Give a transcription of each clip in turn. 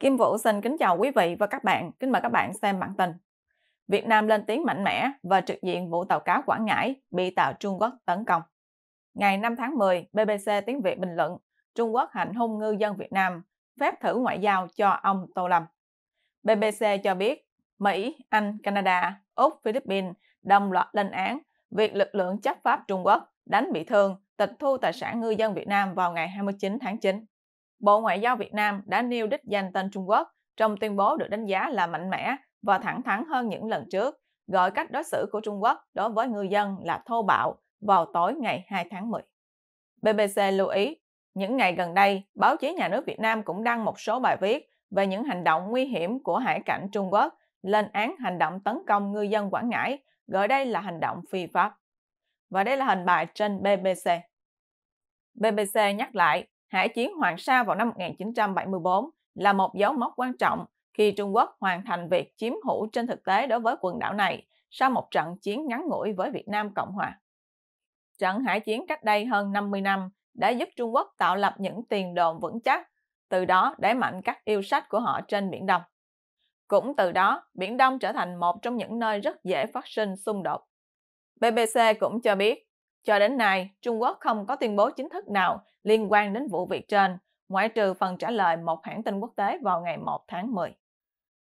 Kim Vũ xin kính chào quý vị và các bạn, kính mời các bạn xem bản tin. Việt Nam lên tiếng mạnh mẽ và trực diện vụ tàu cá Quảng Ngãi bị tàu Trung Quốc tấn công. Ngày 5 tháng 10, BBC tiếng Việt bình luận Trung Quốc hành hung ngư dân Việt Nam, phép thử ngoại giao cho ông Tô Lâm. BBC cho biết Mỹ, Anh, Canada, Úc, Philippines đồng loạt lên án việc lực lượng chấp pháp Trung Quốc đánh bị thương, tịch thu tài sản ngư dân Việt Nam vào ngày 29 tháng 9. Bộ Ngoại giao Việt Nam đã nêu đích danh tên Trung Quốc trong tuyên bố được đánh giá là mạnh mẽ và thẳng thắn hơn những lần trước, gọi cách đối xử của Trung Quốc đối với ngư dân là thô bạo vào tối ngày 2 tháng 10. BBC lưu ý, những ngày gần đây, báo chí nhà nước Việt Nam cũng đăng một số bài viết về những hành động nguy hiểm của hải cảnh Trung Quốc lên án hành động tấn công ngư dân Quảng Ngãi, gọi đây là hành động phi pháp. Và đây là hình bài trên BBC. BBC nhắc lại, Hải chiến Hoàng Sa vào năm 1974 là một dấu mốc quan trọng khi Trung Quốc hoàn thành việc chiếm hữu trên thực tế đối với quần đảo này sau một trận chiến ngắn ngủi với Việt Nam Cộng Hòa. Trận hải chiến cách đây hơn 50 năm đã giúp Trung Quốc tạo lập những tiền đồn vững chắc, từ đó đẩy mạnh các yêu sách của họ trên Biển Đông. Cũng từ đó, Biển Đông trở thành một trong những nơi rất dễ phát sinh xung đột. BBC cũng cho biết, cho đến nay, Trung Quốc không có tuyên bố chính thức nào liên quan đến vụ việc trên, ngoại trừ phần trả lời một hãng tin quốc tế vào ngày 1 tháng 10.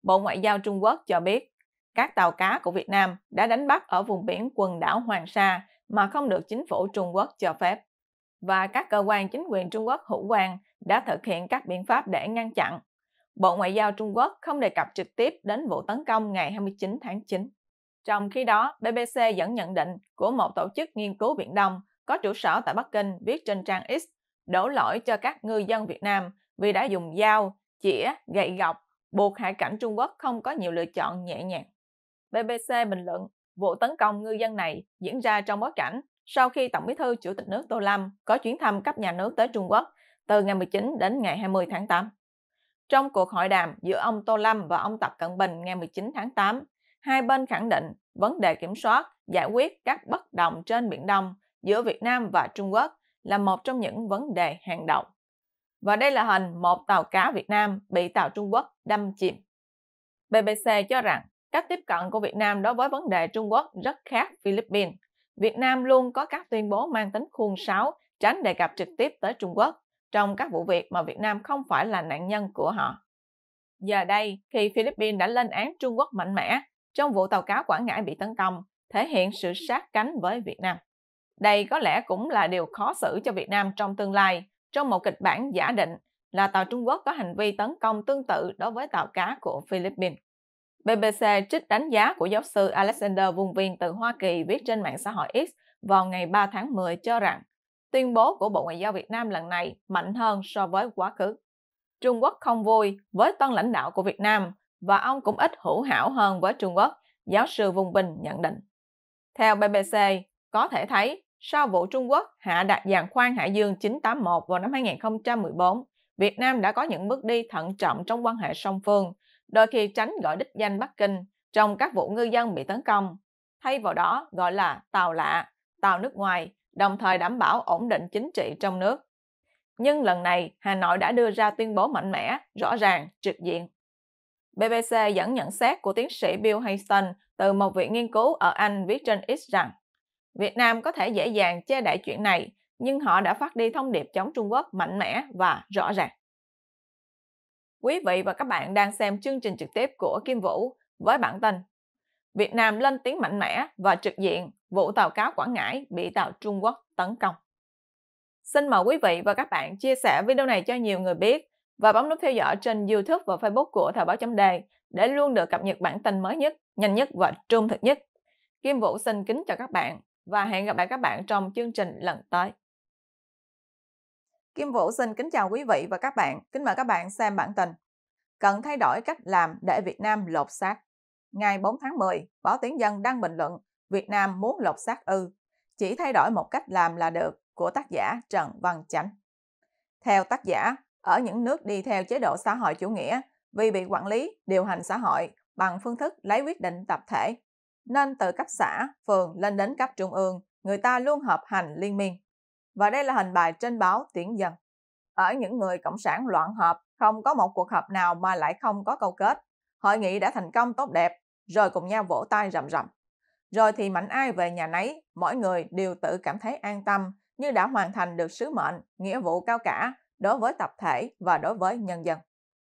Bộ Ngoại giao Trung Quốc cho biết, các tàu cá của Việt Nam đã đánh bắt ở vùng biển quần đảo Hoàng Sa mà không được chính phủ Trung Quốc cho phép. Và các cơ quan chính quyền Trung Quốc hữu quan đã thực hiện các biện pháp để ngăn chặn. Bộ Ngoại giao Trung Quốc không đề cập trực tiếp đến vụ tấn công ngày 29 tháng 9. Trong khi đó, BBC dẫn nhận định của một tổ chức nghiên cứu Biển Đông có trụ sở tại Bắc Kinh viết trên trang X đổ lỗi cho các ngư dân Việt Nam vì đã dùng dao, chĩa, gậy gọc buộc hải cảnh Trung Quốc không có nhiều lựa chọn nhẹ nhàng. BBC bình luận vụ tấn công ngư dân này diễn ra trong bối cảnh sau khi Tổng bí thư Chủ tịch nước Tô Lâm có chuyến thăm cấp nhà nước tới Trung Quốc từ ngày 19 đến ngày 20 tháng 8. Trong cuộc hội đàm giữa ông Tô Lâm và ông Tập Cận Bình ngày 19 tháng 8, hai bên khẳng định vấn đề kiểm soát, giải quyết các bất đồng trên Biển Đông giữa Việt Nam và Trung Quốc là một trong những vấn đề hàng đầu. Và đây là hình một tàu cá Việt Nam bị tàu Trung Quốc đâm chìm. BBC cho rằng cách tiếp cận của Việt Nam đối với vấn đề Trung Quốc rất khác Philippines. Việt Nam luôn có các tuyên bố mang tính khuôn sáo, tránh đề cập trực tiếp tới Trung Quốc trong các vụ việc mà Việt Nam không phải là nạn nhân của họ. Giờ đây, khi Philippines đã lên án Trung Quốc mạnh mẽ, trong vụ tàu cá Quảng Ngãi bị tấn công, thể hiện sự sát cánh với Việt Nam. Đây có lẽ cũng là điều khó xử cho Việt Nam trong tương lai, trong một kịch bản giả định là tàu Trung Quốc có hành vi tấn công tương tự đối với tàu cá của Philippines. BBC trích đánh giá của giáo sư Alexander Vung Viên từ Hoa Kỳ viết trên mạng xã hội X vào ngày 3 tháng 10 cho rằng tuyên bố của Bộ Ngoại giao Việt Nam lần này mạnh hơn so với quá khứ. Trung Quốc không vui với tân lãnh đạo của Việt Nam và ông cũng ít hữu hảo hơn với Trung Quốc, giáo sư Vung Bình nhận định. Theo BBC, có thể thấy sau vụ Trung Quốc hạ đặt giàn khoan Hải Dương 981 vào năm 2014, Việt Nam đã có những bước đi thận trọng trong quan hệ song phương, đôi khi tránh gọi đích danh Bắc Kinh trong các vụ ngư dân bị tấn công, thay vào đó gọi là tàu lạ, tàu nước ngoài, đồng thời đảm bảo ổn định chính trị trong nước. Nhưng lần này, Hà Nội đã đưa ra tuyên bố mạnh mẽ, rõ ràng, trực diện BBC dẫn nhận xét của tiến sĩ Bill Hayston từ một viện nghiên cứu ở Anh viết trên X rằng Việt Nam có thể dễ dàng che đậy chuyện này, nhưng họ đã phát đi thông điệp chống Trung Quốc mạnh mẽ và rõ ràng. Quý vị và các bạn đang xem chương trình trực tiếp của Kim Vũ với bản tin Việt Nam lên tiếng mạnh mẽ và trực diện vụ tàu cá Quảng Ngãi bị tàu Trung Quốc tấn công. Xin mời quý vị và các bạn chia sẻ video này cho nhiều người biết và bấm nút theo dõi trên YouTube và Facebook của Thời báo chấm đề để luôn được cập nhật bản tin mới nhất, nhanh nhất và trung thực nhất. Kim Vũ xin kính chào các bạn và hẹn gặp lại các bạn trong chương trình lần tới. Kim Vũ xin kính chào quý vị và các bạn. Kính mời các bạn xem bản tin. Cần thay đổi cách làm để Việt Nam lột xác. Ngày 4 tháng 10, báo Tiếng Dân đăng bình luận Việt Nam muốn lột xác ư. Chỉ thay đổi một cách làm là được của tác giả Trần Văn Chánh. Theo tác giả, ở những nước đi theo chế độ xã hội chủ nghĩa vì bị quản lý, điều hành xã hội bằng phương thức lấy quyết định tập thể. Nên từ cấp xã, phường lên đến cấp trung ương, người ta luôn hợp hành liên miên. Và đây là hình bài trên báo Tiếng Dân. Ở những người cộng sản loạn hợp, không có một cuộc họp nào mà lại không có câu kết. Hội nghị đã thành công tốt đẹp, rồi cùng nhau vỗ tay rầm rầm. Rồi thì mạnh ai về nhà nấy, mỗi người đều tự cảm thấy an tâm như đã hoàn thành được sứ mệnh, nghĩa vụ cao cả đối với tập thể và đối với nhân dân.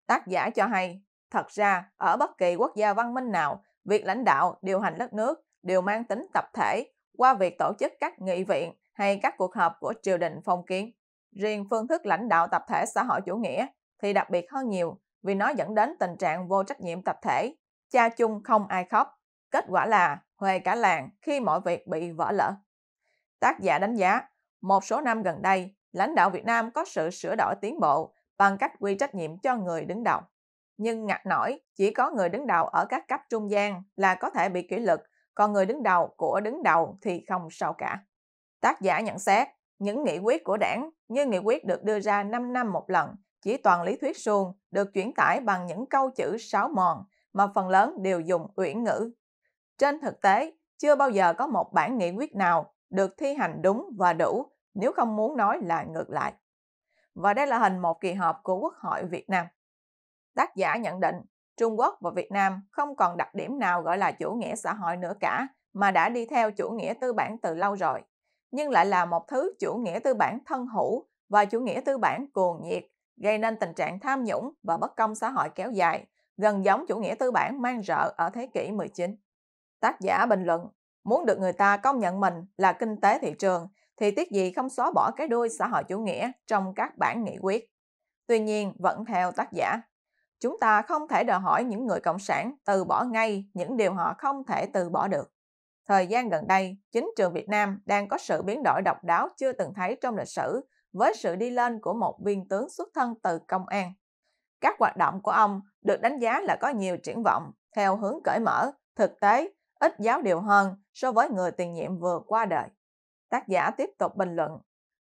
Tác giả cho hay, thật ra ở bất kỳ quốc gia văn minh nào, việc lãnh đạo, điều hành đất nước đều mang tính tập thể qua việc tổ chức các nghị viện hay các cuộc họp của triều đình phong kiến. Riêng phương thức lãnh đạo tập thể xã hội chủ nghĩa thì đặc biệt hơn nhiều vì nó dẫn đến tình trạng vô trách nhiệm tập thể, cha chung không ai khóc. Kết quả là huề cả làng khi mọi việc bị vỡ lỡ. Tác giả đánh giá, một số năm gần đây, lãnh đạo Việt Nam có sự sửa đổi tiến bộ bằng cách quy trách nhiệm cho người đứng đầu. Nhưng ngặt nổi, chỉ có người đứng đầu ở các cấp trung gian là có thể bị kỷ luật, còn người đứng đầu của đứng đầu thì không sao cả. Tác giả nhận xét, những nghị quyết của đảng như nghị quyết được đưa ra 5 năm một lần, chỉ toàn lý thuyết suông được chuyển tải bằng những câu chữ sáo mòn mà phần lớn đều dùng uyển ngữ. Trên thực tế, chưa bao giờ có một bản nghị quyết nào được thi hành đúng và đủ nếu không muốn nói là ngược lại. Và đây là hình một kỳ họp của Quốc hội Việt Nam. Tác giả nhận định Trung Quốc và Việt Nam không còn đặc điểm nào gọi là chủ nghĩa xã hội nữa cả mà đã đi theo chủ nghĩa tư bản từ lâu rồi, nhưng lại là một thứ chủ nghĩa tư bản thân hữu và chủ nghĩa tư bản cuồng nhiệt gây nên tình trạng tham nhũng và bất công xã hội kéo dài, gần giống chủ nghĩa tư bản mang rợ ở thế kỷ 19. Tác giả bình luận, muốn được người ta công nhận mình là kinh tế thị trường thì tiếc gì không xóa bỏ cái đuôi xã hội chủ nghĩa trong các bản nghị quyết. Tuy nhiên, vẫn theo tác giả, chúng ta không thể đòi hỏi những người cộng sản từ bỏ ngay những điều họ không thể từ bỏ được. Thời gian gần đây, chính trường Việt Nam đang có sự biến đổi độc đáo chưa từng thấy trong lịch sử với sự đi lên của một viên tướng xuất thân từ công an. Các hoạt động của ông được đánh giá là có nhiều triển vọng theo hướng cởi mở, thực tế, ít giáo điều hơn so với người tiền nhiệm vừa qua đời. Tác giả tiếp tục bình luận,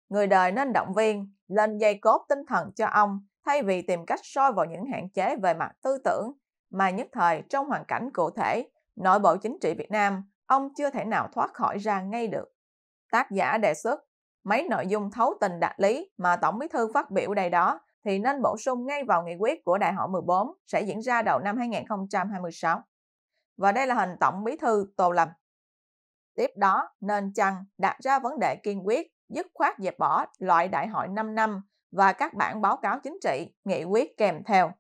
người đời nên động viên, lên dây cốt tinh thần cho ông thay vì tìm cách soi vào những hạn chế về mặt tư tưởng mà nhất thời trong hoàn cảnh cụ thể, nội bộ chính trị Việt Nam, ông chưa thể nào thoát khỏi ra ngay được. Tác giả đề xuất, mấy nội dung thấu tình đạt lý mà Tổng Bí thư phát biểu đây đó thì nên bổ sung ngay vào nghị quyết của Đại hội 14 sẽ diễn ra đầu năm 2026. Và đây là hình Tổng Bí thư Tô Lâm. Tiếp đó, nên chăng đặt ra vấn đề kiên quyết, dứt khoát dẹp bỏ loại đại hội 5 năm và các bản báo cáo chính trị, nghị quyết kèm theo.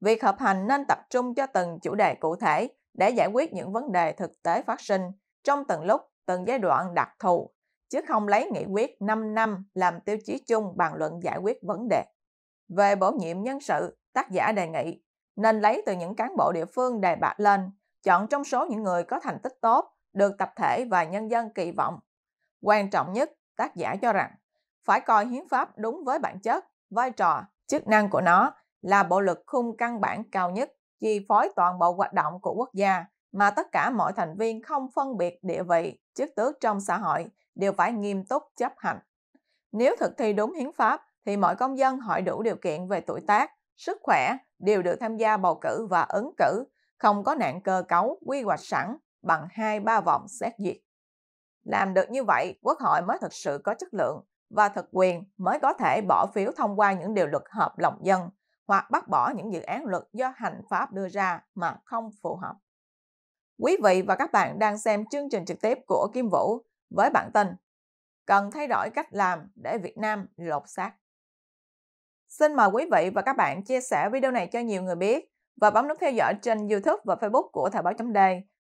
Việc hợp hành nên tập trung cho từng chủ đề cụ thể để giải quyết những vấn đề thực tế phát sinh trong từng lúc, từng giai đoạn đặc thù, chứ không lấy nghị quyết 5 năm làm tiêu chí chung bàn luận giải quyết vấn đề. Về bổ nhiệm nhân sự, tác giả đề nghị nên lấy từ những cán bộ địa phương đề bạt lên, chọn trong số những người có thành tích tốt được tập thể và nhân dân kỳ vọng. Quan trọng nhất, tác giả cho rằng phải coi hiến pháp đúng với bản chất, vai trò, chức năng của nó là bộ luật khung căn bản cao nhất, chi phối toàn bộ hoạt động của quốc gia mà tất cả mọi thành viên không phân biệt địa vị, chức tước trong xã hội đều phải nghiêm túc chấp hành. Nếu thực thi đúng hiến pháp thì mọi công dân hội đủ điều kiện về tuổi tác, sức khỏe đều được tham gia bầu cử và ứng cử, không có nạn cơ cấu quy hoạch sẵn bằng hai ba vòng xét duyệt. Làm được như vậy, Quốc hội mới thực sự có chất lượng và thực quyền mới có thể bỏ phiếu thông qua những điều luật hợp lòng dân hoặc bác bỏ những dự án luật do hành pháp đưa ra mà không phù hợp. Quý vị và các bạn đang xem chương trình trực tiếp của Kim Vũ với bản tin Cần thay đổi cách làm để Việt Nam lột xác. Xin mời quý vị và các bạn chia sẻ video này cho nhiều người biết và bấm nút theo dõi trên YouTube và Facebook của Thời báo chấm đề